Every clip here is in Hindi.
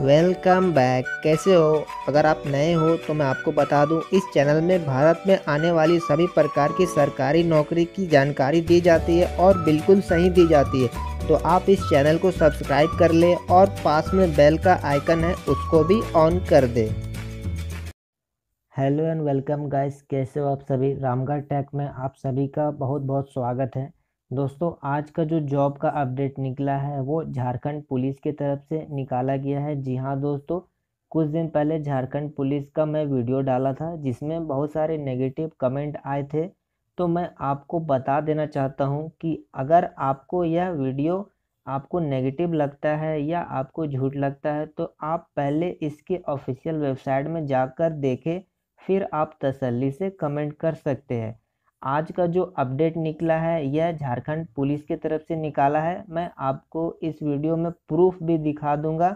वेलकम बैक कैसे हो अगर आप नए हो तो मैं आपको बता दूं इस चैनल में भारत में आने वाली सभी प्रकार की सरकारी नौकरी की जानकारी दी जाती है और बिल्कुल सही दी जाती है तो आप इस चैनल को सब्सक्राइब कर लें और पास में बेल का आइकन है उसको भी ऑन कर दें हेलो एंड वेलकम गाइस कैसे हो आप सभी रामगढ़ टेक में आप सभी का बहुत बहुत स्वागत है दोस्तों आज का जो जॉब का अपडेट निकला है वो झारखंड पुलिस के तरफ से निकाला गया है जी हाँ दोस्तों कुछ दिन पहले झारखंड पुलिस का मैं वीडियो डाला था जिसमें बहुत सारे नेगेटिव कमेंट आए थे तो मैं आपको बता देना चाहता हूँ कि अगर आपको यह वीडियो आपको नेगेटिव लगता है या आपको झूठ लगता है तो आप पहले इसके ऑफिशियल वेबसाइट में जाकर देखें फिर आप तसल्ली से कमेंट कर सकते हैं आज का जो अपडेट निकला है यह झारखंड पुलिस के तरफ से निकाला है मैं आपको इस वीडियो में प्रूफ भी दिखा दूंगा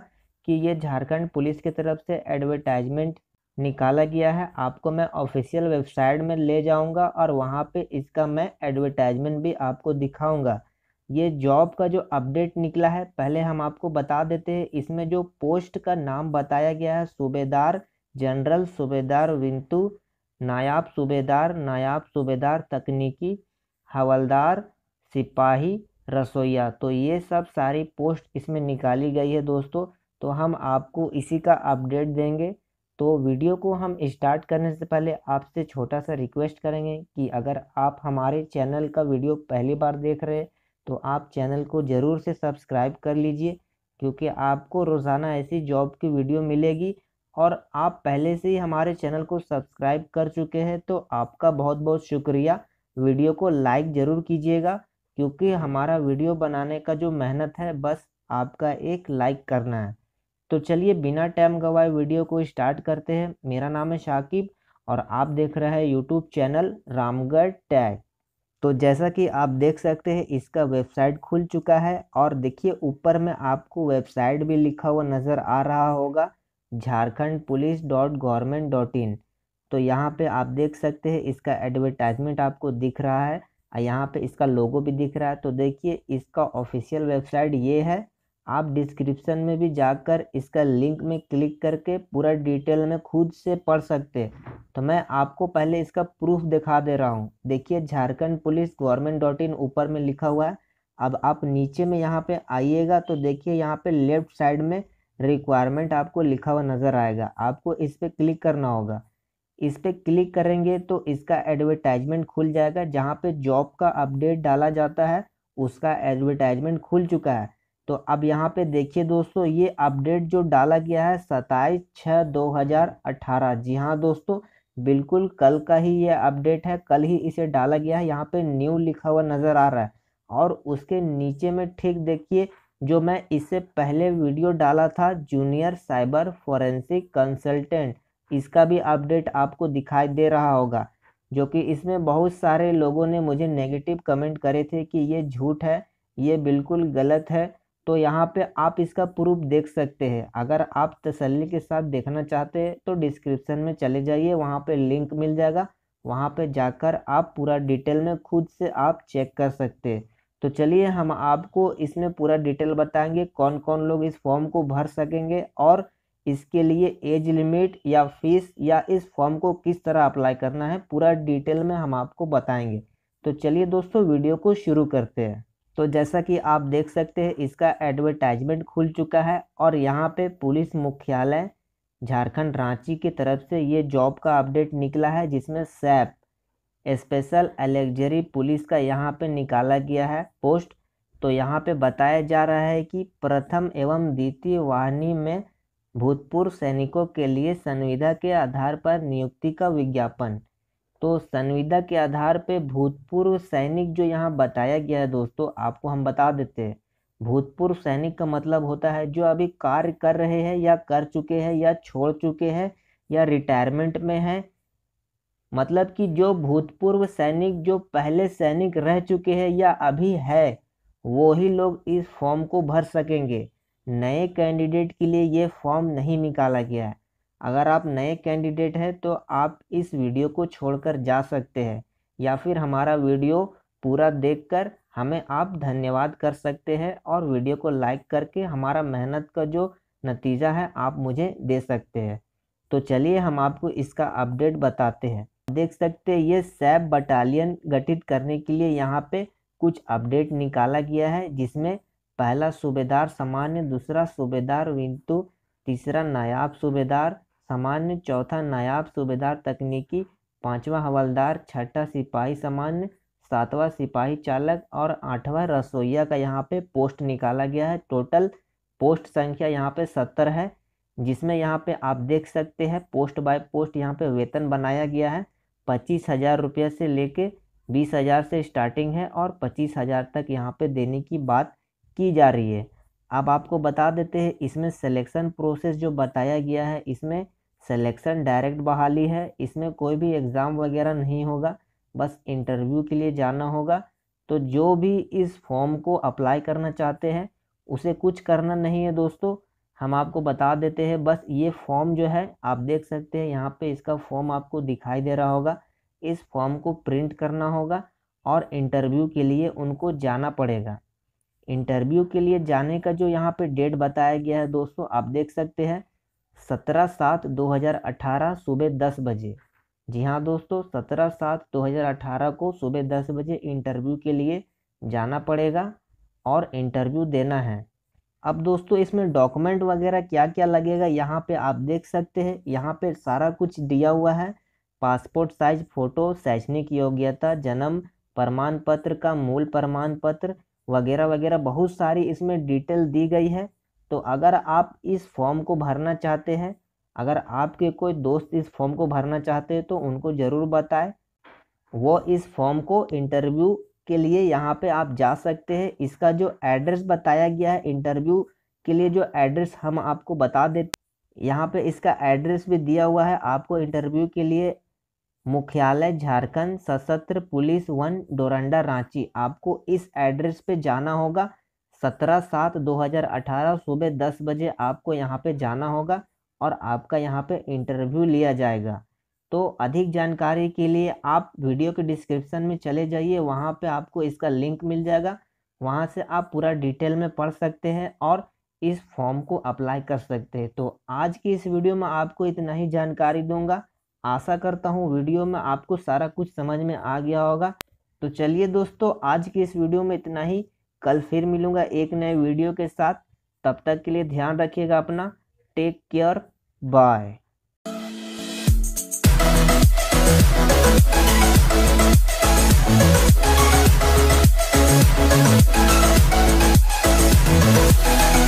कि ये झारखंड पुलिस के तरफ से एडवर्टाइजमेंट निकाला गया है आपको मैं ऑफिशियल वेबसाइट में ले जाऊंगा और वहाँ पे इसका मैं एडवर्टाइजमेंट भी आपको दिखाऊंगा ये जॉब का जो अपडेट निकला है पहले हम आपको बता देते हैं इसमें जो पोस्ट का नाम बताया गया है सूबेदार जनरल सूबेदार विंतु नायाब सूबेदार नायाब सूबेदार तकनीकी हवलदार सिपाही रसोईया तो ये सब सारी पोस्ट इसमें निकाली गई है दोस्तों तो हम आपको इसी का अपडेट देंगे तो वीडियो को हम स्टार्ट करने से पहले आपसे छोटा सा रिक्वेस्ट करेंगे कि अगर आप हमारे चैनल का वीडियो पहली बार देख रहे हैं तो आप चैनल को ज़रूर से सब्सक्राइब कर लीजिए क्योंकि आपको रोज़ाना ऐसी जॉब की वीडियो मिलेगी और आप पहले से ही हमारे चैनल को सब्सक्राइब कर चुके हैं तो आपका बहुत बहुत शुक्रिया वीडियो को लाइक ज़रूर कीजिएगा क्योंकि हमारा वीडियो बनाने का जो मेहनत है बस आपका एक लाइक करना है तो चलिए बिना टाइम गवाए वीडियो को स्टार्ट करते हैं मेरा नाम है शाकिब और आप देख रहे हैं यूट्यूब चैनल रामगढ़ टैग तो जैसा कि आप देख सकते हैं इसका वेबसाइट खुल चुका है और देखिए ऊपर में आपको वेबसाइट भी लिखा हुआ नज़र आ रहा होगा Jharkhand police dot government dot in तो यहाँ पे आप देख सकते हैं इसका एडवर्टाइजमेंट आपको दिख रहा है और यहाँ पे इसका लोगो भी दिख रहा है तो देखिए इसका ऑफिशियल वेबसाइट ये है आप डिस्क्रिप्शन में भी जाकर इसका लिंक में क्लिक करके पूरा डिटेल में खुद से पढ़ सकते तो मैं आपको पहले इसका प्रूफ दिखा दे रहा हूँ देखिए Jharkhand police government dot in ऊपर में लिखा हुआ है अब आप नीचे में यहाँ पे आइएगा तो देखिए यहाँ पे लेफ्ट साइड में रिक्वायरमेंट आपको लिखा हुआ नज़र आएगा आपको इस पर क्लिक करना होगा इस पर क्लिक करेंगे तो इसका एडवर्टाइजमेंट खुल जाएगा जहाँ पे जॉब का अपडेट डाला जाता है उसका एडवर्टाइजमेंट खुल चुका है तो अब यहाँ पे देखिए दोस्तों ये अपडेट जो डाला गया है सताईस छः दो हज़ार अट्ठारह जी हाँ दोस्तों बिल्कुल कल का ही ये अपडेट है कल ही इसे डाला गया है यहाँ पे न्यू लिखा हुआ नज़र आ रहा है और उसके नीचे में ठीक देखिए जो मैं इससे पहले वीडियो डाला था जूनियर साइबर फॉरेंसिक कंसल्टेंट इसका भी अपडेट आपको दिखाई दे रहा होगा जो कि इसमें बहुत सारे लोगों ने मुझे नेगेटिव कमेंट करे थे कि ये झूठ है ये बिल्कुल गलत है तो यहाँ पे आप इसका प्रूफ देख सकते हैं अगर आप तसल्ली के साथ देखना चाहते हैं तो डिस्क्रिप्शन में चले जाइए वहाँ पर लिंक मिल जाएगा वहाँ पर जाकर आप पूरा डिटेल में खुद से आप चेक कर सकते हैं तो चलिए हम आपको इसमें पूरा डिटेल बताएंगे कौन कौन लोग इस फॉर्म को भर सकेंगे और इसके लिए एज लिमिट या फीस या इस फॉर्म को किस तरह अप्लाई करना है पूरा डिटेल में हम आपको बताएंगे तो चलिए दोस्तों वीडियो को शुरू करते हैं तो जैसा कि आप देख सकते हैं इसका एडवर्टाइजमेंट खुल चुका है और यहाँ पे पुलिस मुख्यालय झारखंड रांची की तरफ से ये जॉब का अपडेट निकला है जिसमें सैप स्पेशल एलेक्जरी पुलिस का यहाँ पे निकाला गया है पोस्ट तो यहाँ पे बताया जा रहा है कि प्रथम एवं द्वितीय वाहनी में भूतपूर्व सैनिकों के लिए संविदा के आधार पर नियुक्ति का विज्ञापन तो संविधा के आधार पे भूतपूर्व सैनिक जो यहाँ बताया गया है दोस्तों आपको हम बता देते हैं भूतपूर्व सैनिक का मतलब होता है जो अभी कार्य कर रहे हैं या कर चुके हैं या छोड़ चुके हैं या रिटायरमेंट में हैं मतलब कि जो भूतपूर्व सैनिक जो पहले सैनिक रह चुके हैं या अभी है वो ही लोग इस फॉर्म को भर सकेंगे नए कैंडिडेट के लिए ये फॉर्म नहीं निकाला गया है अगर आप नए कैंडिडेट हैं तो आप इस वीडियो को छोड़कर जा सकते हैं या फिर हमारा वीडियो पूरा देखकर हमें आप धन्यवाद कर सकते हैं और वीडियो को लाइक करके हमारा मेहनत का जो नतीजा है आप मुझे दे सकते हैं तो चलिए हम आपको इसका अपडेट बताते हैं देख सकते हैं ये सैप बटालियन गठित करने के लिए यहाँ पे कुछ अपडेट निकाला गया है जिसमें पहला सूबेदार सामान्य दूसरा सूबेदार विंतु तीसरा नायाब सूबेदार सामान्य चौथा नायाब सूबेदार तकनीकी पांचवा हवलदार छठा सिपाही सामान्य सातवां सिपाही चालक और आठवां रसोईया का यहाँ पे पोस्ट निकाला गया है टोटल पोस्ट संख्या यहाँ पे सत्तर है जिसमें यहाँ पे आप देख सकते हैं पोस्ट बाय पोस्ट यहाँ पे वेतन बनाया गया है पच्चीस हज़ार रुपये से लेके बीस हज़ार से स्टार्टिंग है और पच्चीस हज़ार तक यहाँ पे देने की बात की जा रही है अब आपको बता देते हैं इसमें सिलेक्शन प्रोसेस जो बताया गया है इसमें सिलेक्शन डायरेक्ट बहाली है इसमें कोई भी एग्ज़ाम वगैरह नहीं होगा बस इंटरव्यू के लिए जाना होगा तो जो भी इस फॉर्म को अप्लाई करना चाहते हैं उसे कुछ करना नहीं है दोस्तों हम आपको बता देते हैं बस ये फॉर्म जो है आप देख सकते हैं यहाँ पे इसका फॉर्म आपको दिखाई दे रहा होगा इस फॉर्म को प्रिंट करना होगा और इंटरव्यू के लिए उनको जाना पड़ेगा इंटरव्यू के लिए जाने का जो यहाँ पे डेट बताया गया है दोस्तों आप देख सकते हैं सत्रह सात दो हज़ार अठारह सुबह दस बजे जी हाँ दोस्तों सत्रह सात दो हज़ार अठारह को सुबह दस बजे इंटरव्यू के लिए जाना पड़ेगा और इंटरव्यू देना है अब दोस्तों इसमें डॉक्यूमेंट वगैरह क्या क्या लगेगा यहाँ पे आप देख सकते हैं यहाँ पे सारा कुछ दिया हुआ है पासपोर्ट साइज फ़ोटो शैक्षणिक योग्यता जन्म प्रमाण पत्र का मूल प्रमाण पत्र वगैरह वगैरह बहुत सारी इसमें डिटेल दी गई है तो अगर आप इस फॉर्म को भरना चाहते हैं अगर आपके कोई दोस्त इस फॉर्म को भरना चाहते हैं तो उनको ज़रूर बताएं वो इस फॉर्म को इंटरव्यू के लिए यहाँ पे आप जा सकते हैं इसका जो एड्रेस बताया गया है इंटरव्यू के लिए जो एड्रेस हम आपको बता देते यहाँ पे इसका एड्रेस भी दिया हुआ है आपको इंटरव्यू के लिए मुख्यालय झारखंड सशस्त्र पुलिस वन डोरंडा रांची आपको इस एड्रेस पे जाना होगा सत्रह सात दो हज़ार अठारह सुबह दस बजे आपको यहाँ पे जाना होगा और आपका यहाँ पे इंटरव्यू लिया जाएगा तो अधिक जानकारी के लिए आप वीडियो के डिस्क्रिप्शन में चले जाइए वहाँ पे आपको इसका लिंक मिल जाएगा वहाँ से आप पूरा डिटेल में पढ़ सकते हैं और इस फॉर्म को अप्लाई कर सकते हैं तो आज की इस वीडियो में आपको इतना ही जानकारी दूंगा आशा करता हूँ वीडियो में आपको सारा कुछ समझ में आ गया होगा तो चलिए दोस्तों आज की इस वीडियो में इतना ही कल फिर मिलूँगा एक नए वीडियो के साथ तब तक के लिए ध्यान रखिएगा अपना take care bye Thank you.